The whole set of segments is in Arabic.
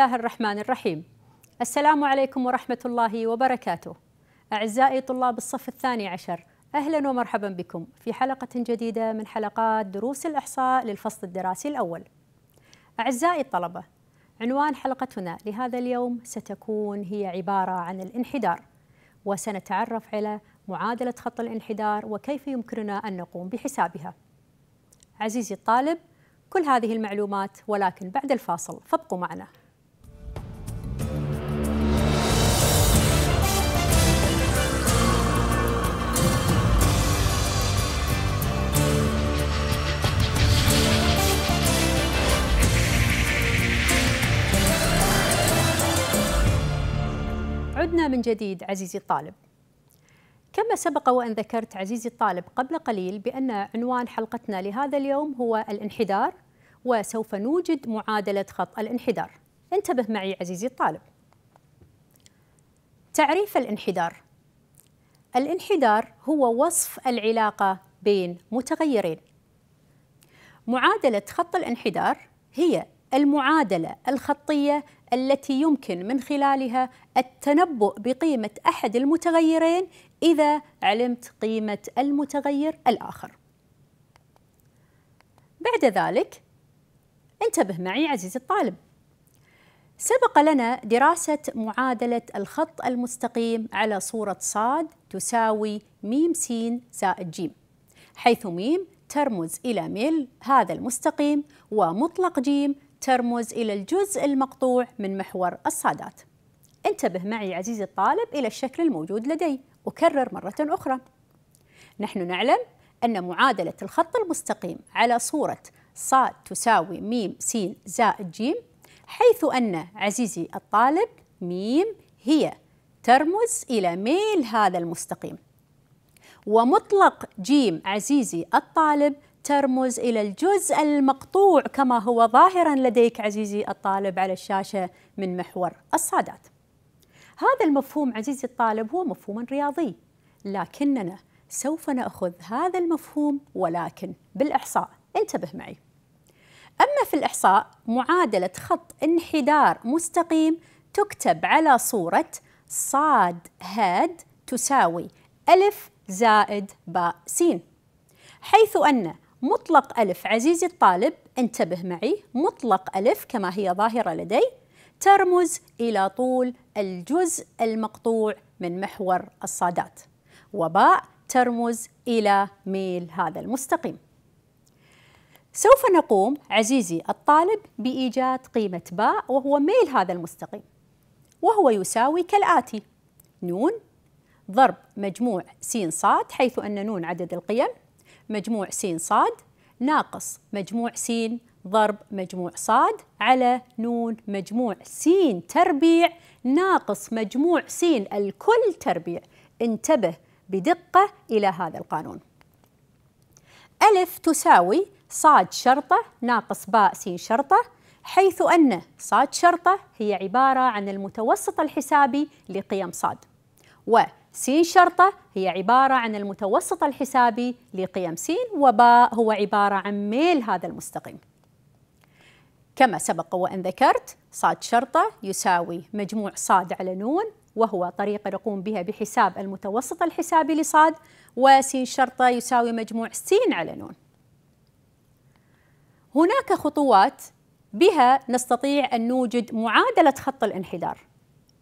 الله الرحمن الرحيم السلام عليكم ورحمة الله وبركاته أعزائي طلاب الصف الثاني عشر أهلا ومرحبا بكم في حلقة جديدة من حلقات دروس الإحصاء للفصل الدراسي الأول أعزائي الطلبة عنوان حلقتنا لهذا اليوم ستكون هي عبارة عن الانحدار وسنتعرف على معادلة خط الانحدار وكيف يمكننا أن نقوم بحسابها عزيزي الطالب كل هذه المعلومات ولكن بعد الفاصل فابقوا معنا عدنا من جديد عزيزي الطالب كما سبق وأن ذكرت عزيزي الطالب قبل قليل بأن عنوان حلقتنا لهذا اليوم هو الانحدار وسوف نوجد معادلة خط الانحدار انتبه معي عزيزي الطالب تعريف الانحدار الانحدار هو وصف العلاقة بين متغيرين معادلة خط الانحدار هي المعادله الخطيه التي يمكن من خلالها التنبؤ بقيمه احد المتغيرين اذا علمت قيمه المتغير الاخر. بعد ذلك انتبه معي عزيزي الطالب. سبق لنا دراسة معادلة الخط المستقيم على صورة صاد تساوي ميم س زائد ج حيث ميم ترمز إلى ميل هذا المستقيم ومطلق ج ترمز إلى الجزء المقطوع من محور الصادات انتبه معي عزيزي الطالب إلى الشكل الموجود لدي أكرر مرة أخرى نحن نعلم أن معادلة الخط المستقيم على صورة ص تساوي ميم س زائد ج حيث أن عزيزي الطالب ميم هي ترمز إلى ميل هذا المستقيم ومطلق ج عزيزي الطالب ترمز إلى الجزء المقطوع كما هو ظاهرا لديك عزيزي الطالب على الشاشة من محور الصادات هذا المفهوم عزيزي الطالب هو مفهوم رياضي لكننا سوف نأخذ هذا المفهوم ولكن بالإحصاء انتبه معي أما في الإحصاء معادلة خط انحدار مستقيم تكتب على صورة صاد هاد تساوي ألف زائد باء سين حيث أن مطلق ألف عزيزي الطالب انتبه معي مطلق ألف كما هي ظاهرة لدي ترمز إلى طول الجزء المقطوع من محور الصادات وباء ترمز إلى ميل هذا المستقيم سوف نقوم عزيزي الطالب بإيجاد قيمة باء وهو ميل هذا المستقيم وهو يساوي كالآتي نون ضرب مجموع س ص حيث أن نون عدد القيم مجموع س صاد ناقص مجموع س ضرب مجموع صاد على نون مجموع س تربيع ناقص مجموع س الكل تربيع انتبه بدقة إلى هذا القانون ألف تساوي صاد شرطة ناقص باء س شرطة حيث أن صاد شرطة هي عبارة عن المتوسط الحسابي لقيم صاد وصاد س شرطة هي عبارة عن المتوسط الحسابي لقيم س وباء هو عبارة عن ميل هذا المستقيم كما سبق وأن ذكرت ص شرطة يساوي مجموع ص على نون وهو طريقة نقوم بها بحساب المتوسط الحسابي لصاد وس شرطة يساوي مجموع س على نون هناك خطوات بها نستطيع أن نوجد معادلة خط الانحدار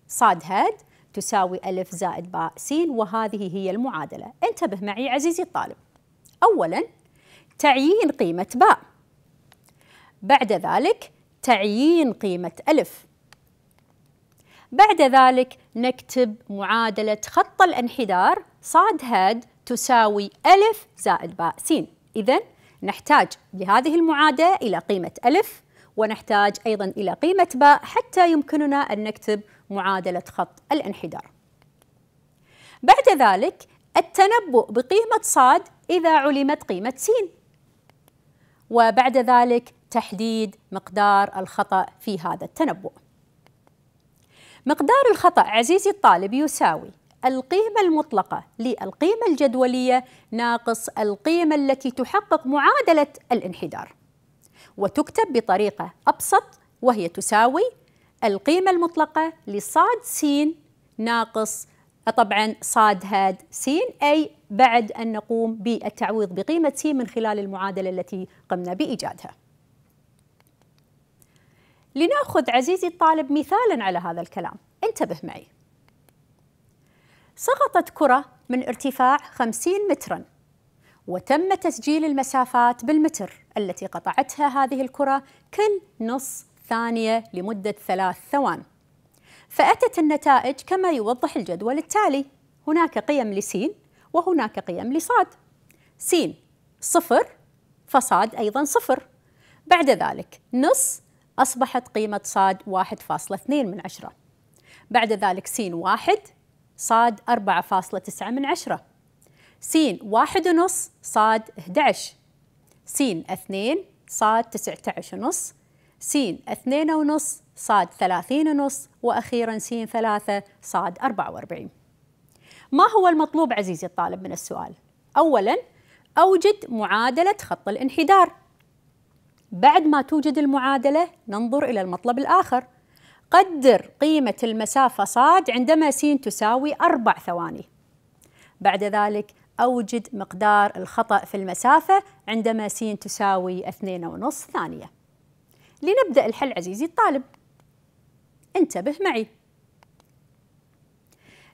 صاد هاد تساوي ألف زائد باء سين وهذه هي المعادلة انتبه معي عزيزي الطالب أولا تعيين قيمة باء بعد ذلك تعيين قيمة ألف بعد ذلك نكتب معادلة خط الانحدار صاد هاد تساوي ألف زائد باء سين إذا نحتاج لهذه المعادلة إلى قيمة ألف ونحتاج أيضا إلى قيمة باء حتى يمكننا أن نكتب معادلة خط الانحدار بعد ذلك التنبؤ بقيمة صاد إذا علمت قيمة سين وبعد ذلك تحديد مقدار الخطأ في هذا التنبؤ مقدار الخطأ عزيزي الطالب يساوي القيمة المطلقة للقيمة الجدولية ناقص القيمة التي تحقق معادلة الانحدار وتكتب بطريقة أبسط وهي تساوي القيمة المطلقة لصاد س ناقص طبعا صاد هاد س أي بعد أن نقوم بالتعويض بقيمة س من خلال المعادلة التي قمنا بإيجادها لنأخذ عزيزي الطالب مثالا على هذا الكلام انتبه معي سقطت كرة من ارتفاع 50 مترا وتم تسجيل المسافات بالمتر التي قطعتها هذه الكرة كل نص الثانية لمدة ثلاث ثوان فأتت النتائج كما يوضح الجدول التالي هناك قيم لسين وهناك قيم لصاد سين صفر فصاد أيضا صفر بعد ذلك نص أصبحت قيمة صاد 1.2 من عشرة بعد ذلك سين واحد صاد 4.9 من عشرة سين واحد ونص صاد 11 سين اثنين صاد 19 ونص س اثنين ونص صاد ثلاثين ونص وأخيرا س ثلاثة صاد أربعة وأربعين ما هو المطلوب عزيزي الطالب من السؤال؟ أولا أوجد معادلة خط الانحدار بعد ما توجد المعادلة ننظر إلى المطلب الآخر قدر قيمة المسافة صاد عندما س تساوي أربع ثواني بعد ذلك أوجد مقدار الخطأ في المسافة عندما س تساوي اثنين ونص ثانية لنبدأ الحل عزيزي الطالب انتبه معي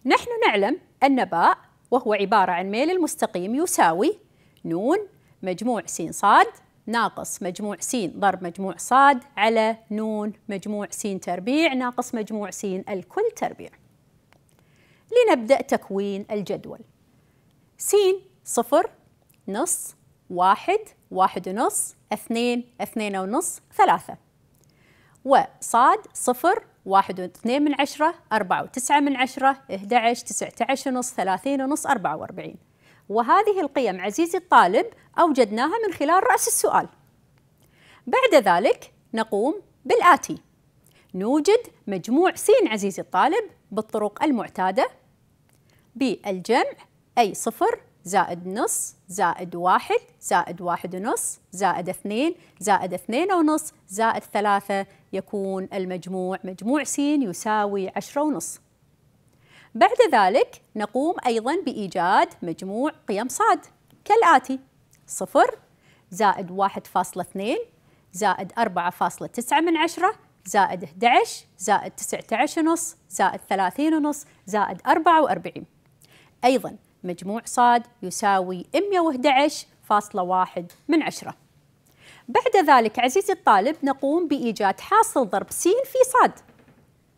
نحن نعلم أن باء وهو عبارة عن ميل المستقيم يساوي نون مجموع س صاد ناقص مجموع س ضرب مجموع صاد على نون مجموع س تربيع ناقص مجموع س الكل تربيع لنبدأ تكوين الجدول س صفر نص واحد واحد ونص اثنين اثنين ونص ثلاثة وصاد صفر واحد واثنين من عشرة أربعة وتسعة من عشرة إحدى عشر تسعة عشر ونص ثلاثين ونص أربعة وأربعين وهذه القيم عزيزي الطالب أوجدناها من خلال رأس السؤال بعد ذلك نقوم بالآتي نوجد مجموع س عزيزي الطالب بالطرق المعتادة بالجمع أي صفر زائد نص زائد واحد زائد واحد ونص زائد اثنين زائد اثنين ونص زائد ثلاثة يكون المجموع مجموع س يساوي عشرة ونص بعد ذلك نقوم أيضا بإيجاد مجموع قيم صاد كالآتي صفر زائد واحد فاصلة اثنين زائد أربعة فاصلة تسعة من عشرة زائد 11 زائد 19 ونص زائد 30 ونص زائد 44 أيضا مجموع صاد يساوي 111.1 من عشرة بعد ذلك عزيزي الطالب نقوم بإيجاد حاصل ضرب س في صاد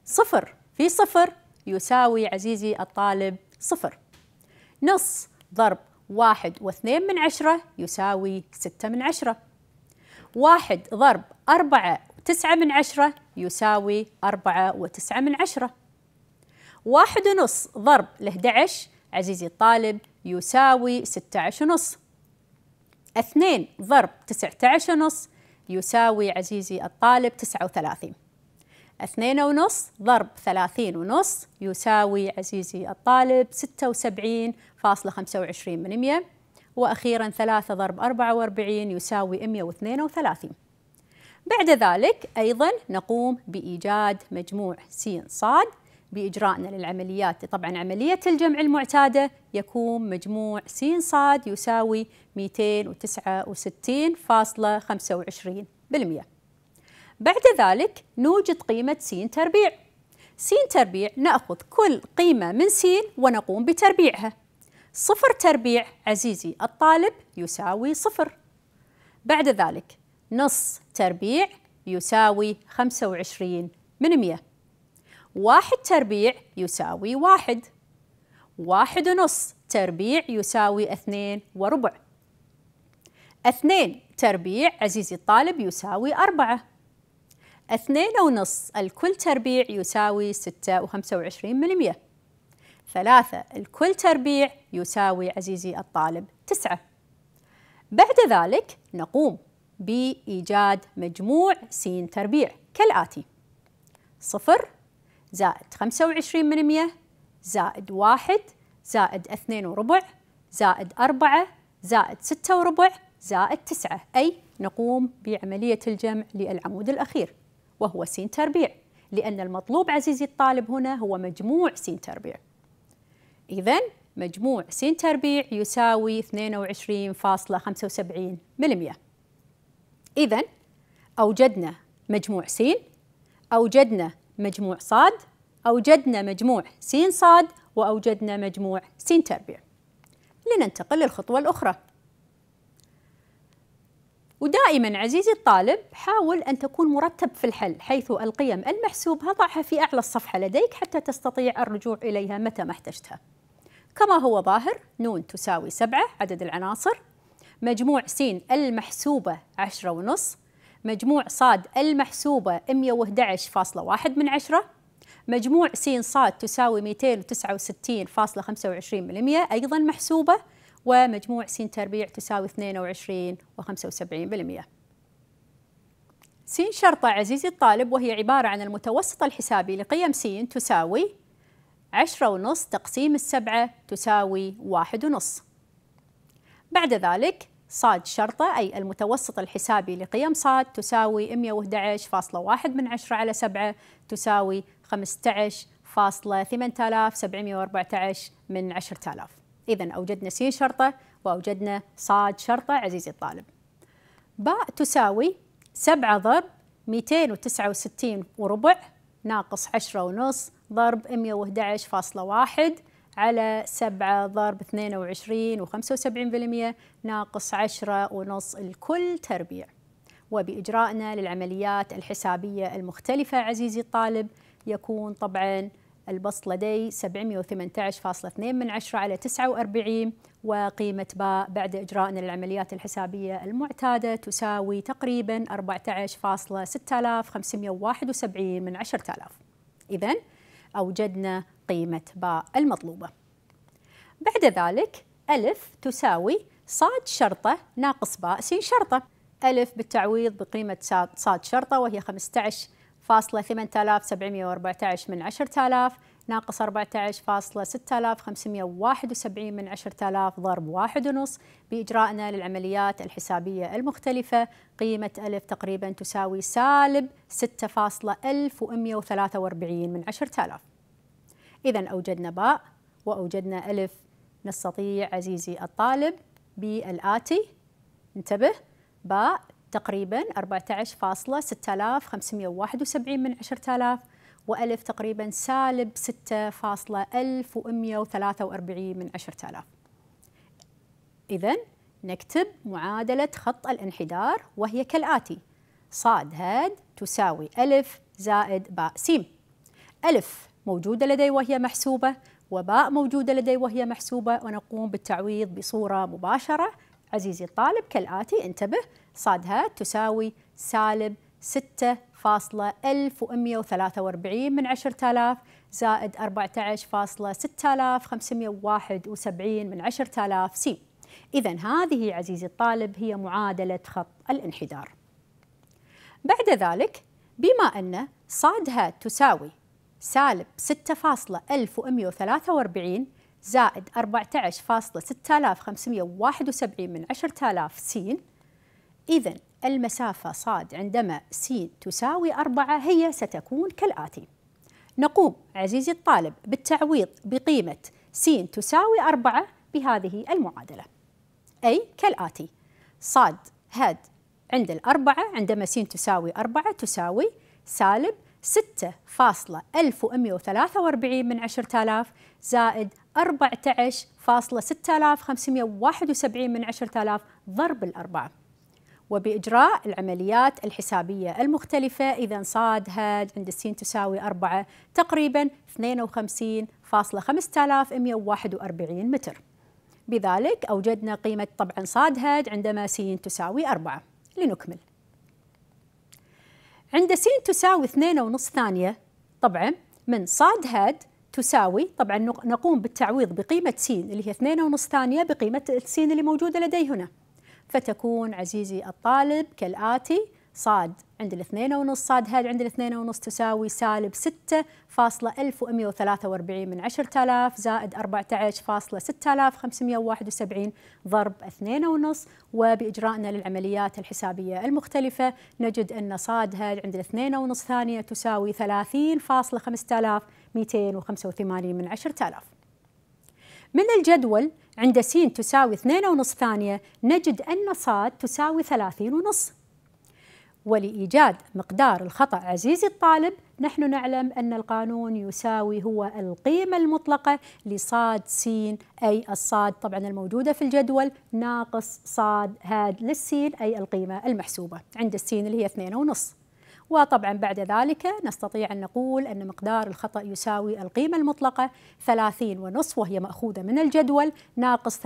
صفر في صفر يساوي عزيزي الطالب صفر نص ضرب واحد واثنين من عشرة يساوي ستة من عشرة واحد ضرب أربعة وتسعة من عشرة يساوي أربعة وتسعة من عشرة واحد ونص ضرب لهدعش عزيزي الطالب يساوي 16.5 2 ضرب 19.5 يساوي عزيزي الطالب 39 اثنين ونص ضرب ثلاثين ونص يساوي عزيزي الطالب ستة وسبعين فاصلة خمسة وعشرين من مية وأخيرا ثلاثة ضرب أربعة وأربعين يساوي مية واثنين وثلاثين بعد ذلك أيضا نقوم بإيجاد مجموع س صاد باجرائنا للعمليات طبعا عمليه الجمع المعتاده يكون مجموع س صاد يساوي 269.25% بعد ذلك نوجد قيمه س تربيع س تربيع ناخذ كل قيمه من س ونقوم بتربيعها صفر تربيع عزيزي الطالب يساوي صفر بعد ذلك نص تربيع يساوي 25 من 100 واحد تربيع يساوي واحد واحد ونص تربيع يساوي اثنين وربع اثنين تربيع عزيزي الطالب يساوي أربعة اثنين ونص الكل تربيع يساوي ستة وخمسة وعشرين بالمئة ثلاثة الكل تربيع يساوي عزيزي الطالب تسعة بعد ذلك نقوم بإيجاد مجموع سين تربيع كالآتي صفر زائد 25% زائد 1 زائد 2 وربع زائد 4 زائد 6 وربع زائد 9 أي نقوم بعملية الجمع للعمود الأخير وهو سين تربيع لأن المطلوب عزيزي الطالب هنا هو مجموع سين تربيع إذا مجموع سين تربيع يساوي 22.75 ملم إذا أوجدنا مجموع سين أوجدنا مجموع صاد أوجدنا مجموع س صاد وأوجدنا مجموع س تربيع لننتقل للخطوة الأخرى ودائما عزيزي الطالب حاول أن تكون مرتب في الحل حيث القيم المحسوبة ضعها في أعلى الصفحة لديك حتى تستطيع الرجوع إليها متى ما احتجتها كما هو ظاهر نون تساوي سبعة عدد العناصر مجموع س المحسوبة عشرة ونصف مجموع صاد المحسوبة 111.1 من عشرة مجموع س صاد تساوي 269.25 ملمية أيضا محسوبة ومجموع س تربيع تساوي 22.75 س شرطة عزيزي الطالب وهي عبارة عن المتوسط الحسابي لقيم س تساوي 10.5 تقسيم السبعة تساوي 1.5 بعد ذلك صاد شرطة أي المتوسط الحسابي لقيم صاد تساوي 111.1 من 10 على 7 تساوي 15.8714 من 10000 إذا أوجدنا س شرطة وأوجدنا صاد شرطة عزيزي الطالب باء تساوي 7 ضرب 269 وربع ناقص 10 ونص ضرب 111.1 على 7 ضارب 22 و75% ناقص 10 ونص الكل تربيع وبإجرائنا للعمليات الحسابية المختلفة عزيزي الطالب يكون طبعاً البسط لدي 718.2 من 10 على 49 وقيمة باء بعد إجرائنا للعمليات الحسابية المعتادة تساوي تقريبا 14.6571 من 10000 إذا أوجدنا قيمة باء المطلوبة بعد ذلك ألف تساوي صاد شرطة ناقص باء سين شرطة ألف بالتعويض بقيمة صاد شرطة وهي 15.8714 من 10000 ناقص 14.6571 من 10000 ضرب واحد ونص بإجرائنا للعمليات الحسابية المختلفة قيمة ألف تقريبا تساوي سالب 6.1143 1143 من 10000 إذا أوجدنا باء وأوجدنا ألف نستطيع عزيزي الطالب بالآتي انتبه باء تقريبا 14.6571 من 10000 وألف تقريبا سالب 6,1143 من 10000 إذا نكتب معادلة خط الانحدار وهي كالآتي صاد هاد تساوي ألف زائد باء سيم ألف موجودة لدي وهي محسوبة وباء موجودة لدي وهي محسوبة ونقوم بالتعويض بصورة مباشرة عزيزي الطالب كالآتي انتبه صادها تساوي سالب 6.1143 من 10000 زائد 14.6571 من 10000 سي إذا هذه عزيزي الطالب هي معادلة خط الانحدار بعد ذلك بما أن صادها تساوي سالب 6.1143 زائد 14.6571 من 10000 س إذا المسافة صاد عندما س تساوي 4 هي ستكون كالآتي نقوم عزيزي الطالب بالتعويض بقيمة س تساوي 4 بهذه المعادلة أي كالآتي صاد هاد عند الأربعة عندما س تساوي 4 تساوي سالب 6.1143 من 10000 زائد 14.6571 من 10000 ضرب الأربعة وبإجراء العمليات الحسابية المختلفة إذا صاد هاد عند السين تساوي 4 تقريبا 52.5141 متر بذلك أوجدنا قيمة طبعا صاد هاد عندما سين تساوي 4 لنكمل عند س تساوي اثنين ونص ثانية طبعا من صاد هاد تساوي طبعا نقوم بالتعويض بقيمة س اللي هي اثنين ونص ثانية بقيمة س اللي موجودة لدي هنا فتكون عزيزي الطالب كالآتي صاد عند الاثنين ونص صاد هاد عند الاثنين ونص تساوي سالب ستة فاصلة ألف ومية وثلاثة وأربعين من عشرة آلاف زائد أربعة عشر فاصلة ستة آلاف خمسمية وواحد وسبعين ضرب اثنين ونص وبإجراءنا للعمليات الحسابية المختلفة نجد أن صاد هاد عند الاثنين ونص ثانية تساوي ثلاثين فاصلة خمسة آلاف ميتين وخمسة وثمانين من عشرة آلاف من الجدول عند س تساوي اثنين ونص ثانية نجد أن صاد تساوي ثلاثين ونص ولإيجاد مقدار الخطأ عزيزي الطالب نحن نعلم أن القانون يساوي هو القيمة المطلقة لصاد سين أي الصاد طبعا الموجودة في الجدول ناقص صاد هاد للسين أي القيمة المحسوبة عند السين اللي هي اثنين ونصف وطبعا بعد ذلك نستطيع أن نقول أن مقدار الخطأ يساوي القيمة المطلقة 30 ونصف وهي مأخوذة من الجدول ناقص 30.5285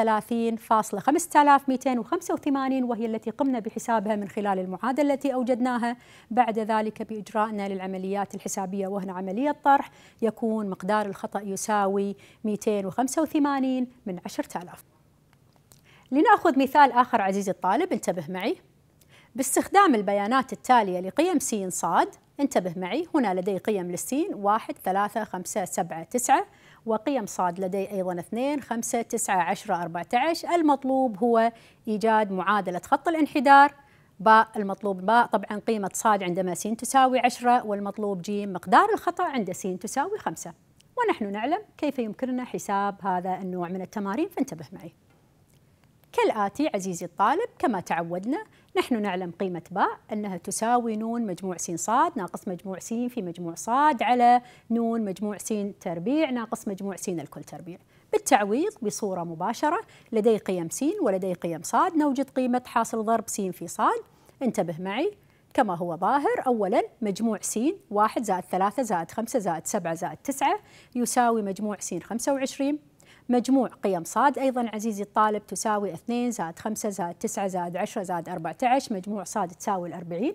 وهي التي قمنا بحسابها من خلال المعادلة التي أوجدناها بعد ذلك بإجراءنا للعمليات الحسابية وهنا عملية طرح يكون مقدار الخطأ يساوي 285 من 10000 لنأخذ مثال آخر عزيزي الطالب انتبه معي باستخدام البيانات التالية لقيم سين صاد انتبه معي هنا لدي قيم للسين 1 3 5 7 9 وقيم صاد لدي أيضا 2 5 9 10 14 المطلوب هو إيجاد معادلة خط الانحدار باء المطلوب باء طبعا قيمة صاد عندما س تساوي 10 والمطلوب ج مقدار الخطأ عند س تساوي 5 ونحن نعلم كيف يمكننا حساب هذا النوع من التمارين فانتبه معي كالآتي عزيزي الطالب كما تعودنا نحن نعلم قيمة باء أنها تساوي نون مجموع س صاد ناقص مجموع س في مجموع صاد على نون مجموع س تربيع ناقص مجموع س الكل تربيع بالتعويض بصورة مباشرة لدي قيم س ولدي قيم صاد نوجد قيمة حاصل ضرب س في صاد انتبه معي كما هو ظاهر أولا مجموع س 1 زائد 3 زائد 5 زائد 7 زائد 9 يساوي مجموع س 25 مجموع قيم صاد أيضا عزيزي الطالب تساوي 2 زائد 5 زائد 9 زائد 10 زائد 14 مجموع صاد تساوي 40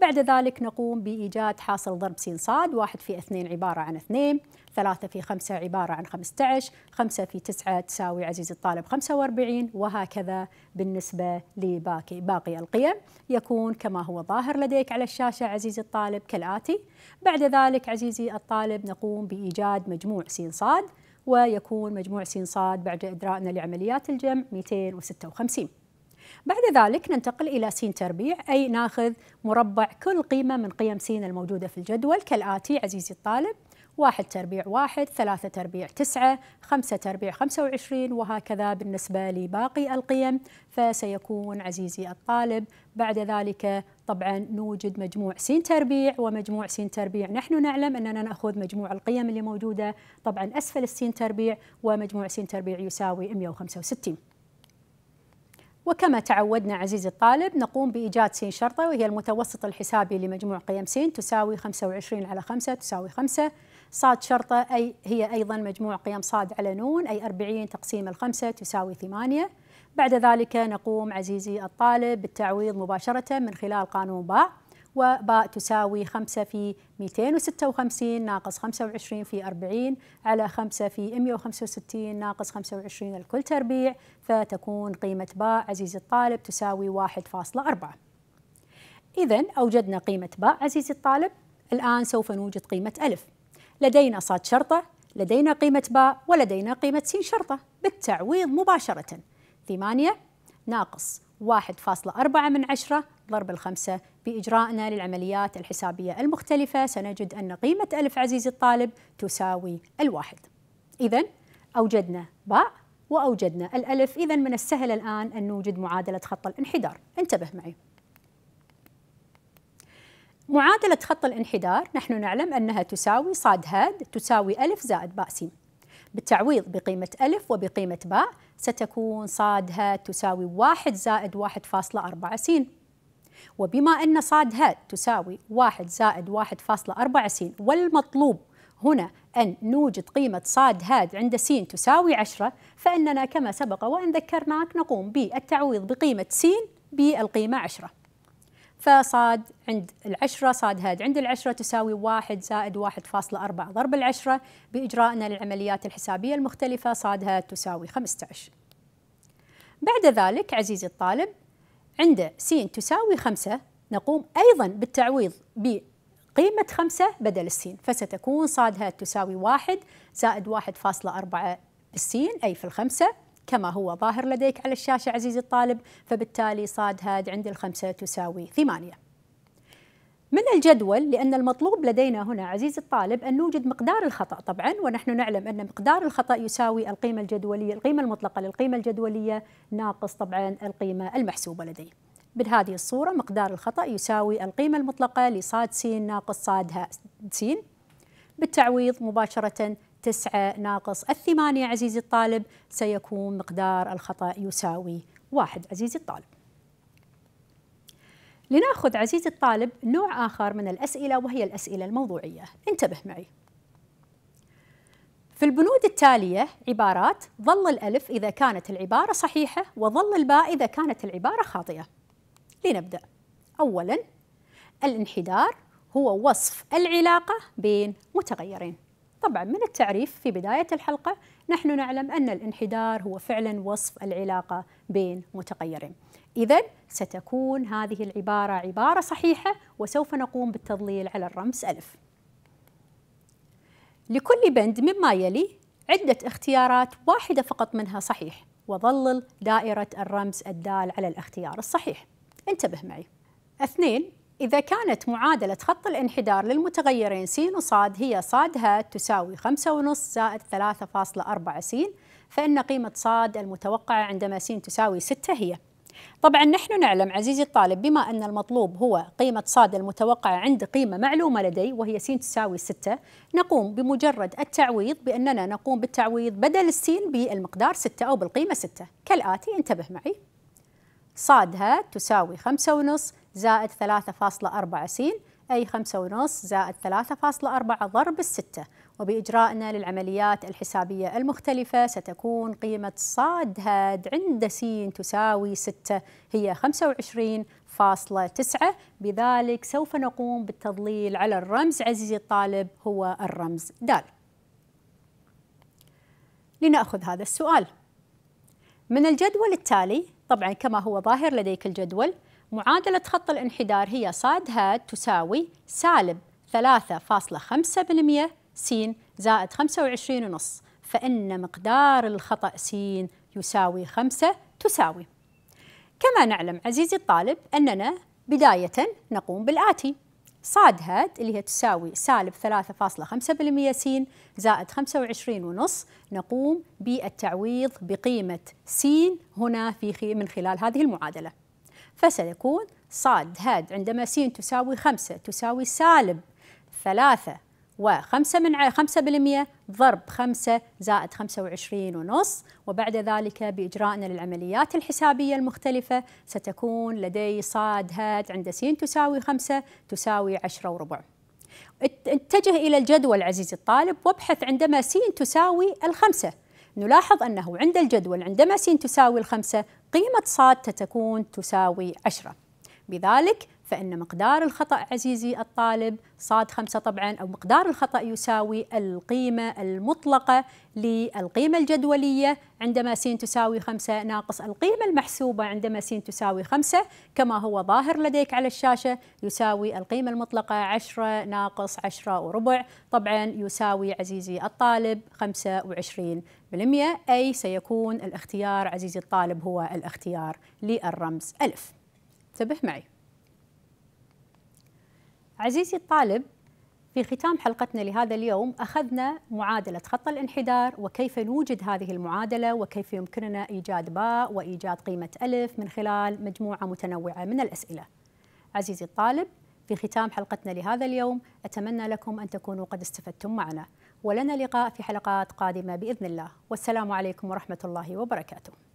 بعد ذلك نقوم بإيجاد حاصل ضرب س صاد 1 في 2 عبارة عن 2 3 في 5 عبارة عن 15 5 في 9 تساوي عزيزي الطالب 45 وهكذا بالنسبة لباقي باقي القيم يكون كما هو ظاهر لديك على الشاشة عزيزي الطالب كالآتي بعد ذلك عزيزي الطالب نقوم بإيجاد مجموع س صاد ويكون مجموع سين صاد بعد إدرائنا لعمليات الجمع 256 بعد ذلك ننتقل إلى س تربيع أي ناخذ مربع كل قيمة من قيم س الموجودة في الجدول كالآتي عزيزي الطالب واحد تربيع واحد ثلاثة تربيع تسعة خمسة تربيع خمسة وعشرين وهكذا بالنسبة لباقي القيم فسيكون عزيزي الطالب بعد ذلك طبعا نوجد مجموع سين تربيع ومجموع سين تربيع نحن نعلم أننا نأخذ مجموع القيم اللي موجودة طبعا أسفل السين تربيع ومجموع سين تربيع يساوي 165 وكما تعودنا عزيزي الطالب نقوم بإيجاد س شرطة وهي المتوسط الحسابي لمجموع قيم س تساوي 25 على 5 تساوي 5 صاد شرطة أي هي أيضا مجموع قيم صاد على نون أي 40 تقسيم الخمسة تساوي 8 بعد ذلك نقوم عزيزي الطالب بالتعويض مباشرة من خلال قانون باء وباء تساوي 5 في 256 ناقص 25 في 40 على 5 في 165 ناقص 25 الكل تربيع فتكون قيمة باء عزيزي الطالب تساوي 1.4 إذا أوجدنا قيمة باء عزيزي الطالب الآن سوف نوجد قيمة ألف لدينا صاد شرطة لدينا قيمة باء ولدينا قيمة سين شرطة بالتعويض مباشرةً ثمانية ناقص واحد فاصلة أربعة من عشرة ضرب الخمسة بإجرائنا للعمليات الحسابية المختلفة سنجد أن قيمة ألف عزيزي الطالب تساوي الواحد إذا أوجدنا باء وأوجدنا الألف إذا من السهل الآن أن نوجد معادلة خط الانحدار انتبه معي معادلة خط الانحدار نحن نعلم أنها تساوي صاد هاد تساوي ألف زائد باء سين بالتعويض بقيمة ألف وبقيمة باء ستكون صادها تساوي واحد زائد واحد فاصلة أربعة سين وبما أن صادها تساوي واحد زائد واحد فاصلة أربعة سين والمطلوب هنا أن نوجد قيمة صاد هاد عند سين تساوي عشرة فإننا كما سبق وأن ذكرناك نقوم بالتعويض بقيمة سين بالقيمة عشرة فصاد عند العشرة صاد هاد عند العشرة تساوي واحد زائد واحد فاصلة أربعة ضرب العشرة بإجراءنا للعمليات الحسابية المختلفة صاد هاد تساوي خمسة عشر بعد ذلك عزيزي الطالب عند سين تساوي خمسة نقوم أيضا بالتعويض بقيمة خمسة بدل السين فستكون صاد هاد تساوي واحد زائد واحد فاصلة أربعة السين أي في الخمسة كما هو ظاهر لديك على الشاشة عزيزي الطالب فبالتالي صاد هاد عند الخمسة تساوي ثمانية من الجدول لأن المطلوب لدينا هنا عزيزي الطالب أن نوجد مقدار الخطأ طبعا ونحن نعلم أن مقدار الخطأ يساوي القيمة الجدولية القيمة المطلقة للقيمة الجدولية ناقص طبعا القيمة المحسوبة لديه بهذه الصورة مقدار الخطأ يساوي القيمة المطلقة لصاد سين ناقص صاد سين بالتعويض مباشرة تسعة ناقص الثمانية عزيزي الطالب سيكون مقدار الخطأ يساوي واحد عزيزي الطالب لنأخذ عزيزي الطالب نوع آخر من الأسئلة وهي الأسئلة الموضوعية انتبه معي في البنود التالية عبارات ظل الألف إذا كانت العبارة صحيحة وظل الباء إذا كانت العبارة خاطئة لنبدأ أولا الانحدار هو وصف العلاقة بين متغيرين طبعا من التعريف في بداية الحلقة نحن نعلم أن الانحدار هو فعلا وصف العلاقة بين متغيرين إذا ستكون هذه العبارة عبارة صحيحة وسوف نقوم بالتضليل على الرمز ألف لكل بند مما يلي عدة اختيارات واحدة فقط منها صحيح وظلل دائرة الرمز الدال على الاختيار الصحيح انتبه معي اثنين إذا كانت معادلة خط الانحدار للمتغيرين س وص هي ص ه تساوي 5.5 زائد 3.4 س فإن قيمة ص المتوقعة عندما س تساوي 6 هي طبعا نحن نعلم عزيزي الطالب بما أن المطلوب هو قيمة ص المتوقعة عند قيمة معلومة لدي وهي س تساوي 6 نقوم بمجرد التعويض بأننا نقوم بالتعويض بدل السين بالمقدار 6 أو بالقيمة 6 كالآتي انتبه معي ص ه تساوي 5.5 زائد 3.4 س أي 5.5 زائد 3.4 ضرب الستة وبإجرائنا للعمليات الحسابية المختلفة ستكون قيمة صاد هاد عند س تساوي 6 هي 25.9 بذلك سوف نقوم بالتضليل على الرمز عزيزي الطالب هو الرمز د لنأخذ هذا السؤال من الجدول التالي طبعا كما هو ظاهر لديك الجدول معادلة خط الانحدار هي صاد هاد تساوي سالب 3.5% س زائد 25.5 فإن مقدار الخطأ س يساوي 5 تساوي كما نعلم عزيزي الطالب أننا بداية نقوم بالآتي صاد هاد اللي هي تساوي سالب 3.5% س زائد 25.5 نقوم بالتعويض بقيمة س هنا في من خلال هذه المعادلة فسيكون صاد هاد عندما س تساوي خمسة تساوي سالب ثلاثة وخمسة من خمسة بالمية ضرب خمسة زائد خمسة وعشرين ونص وبعد ذلك بإجرائنا للعمليات الحسابية المختلفة ستكون لدي صاد هاد عند س تساوي خمسة تساوي عشرة وربع اتجه إلى الجدول عزيزي الطالب وابحث عندما س تساوي الخمسة نلاحظ أنه عند الجدول عندما س تساوي الخمسة قيمة صاد تكون تساوي عشرة بذلك فإن مقدار الخطأ عزيزي الطالب صاد خمسة طبعا أو مقدار الخطأ يساوي القيمة المطلقة للقيمة الجدولية عندما س تساوي خمسة ناقص القيمة المحسوبة عندما س تساوي خمسة كما هو ظاهر لديك على الشاشة يساوي القيمة المطلقة عشرة ناقص عشرة وربع طبعا يساوي عزيزي الطالب خمسة وعشرين بالمئة أي سيكون الاختيار عزيزي الطالب هو الاختيار للرمز ألف انتبه معي عزيزي الطالب في ختام حلقتنا لهذا اليوم أخذنا معادلة خط الانحدار وكيف نوجد هذه المعادلة وكيف يمكننا إيجاد باء وإيجاد قيمة ألف من خلال مجموعة متنوعة من الأسئلة عزيزي الطالب في ختام حلقتنا لهذا اليوم أتمنى لكم أن تكونوا قد استفدتم معنا ولنا لقاء في حلقات قادمة بإذن الله والسلام عليكم ورحمة الله وبركاته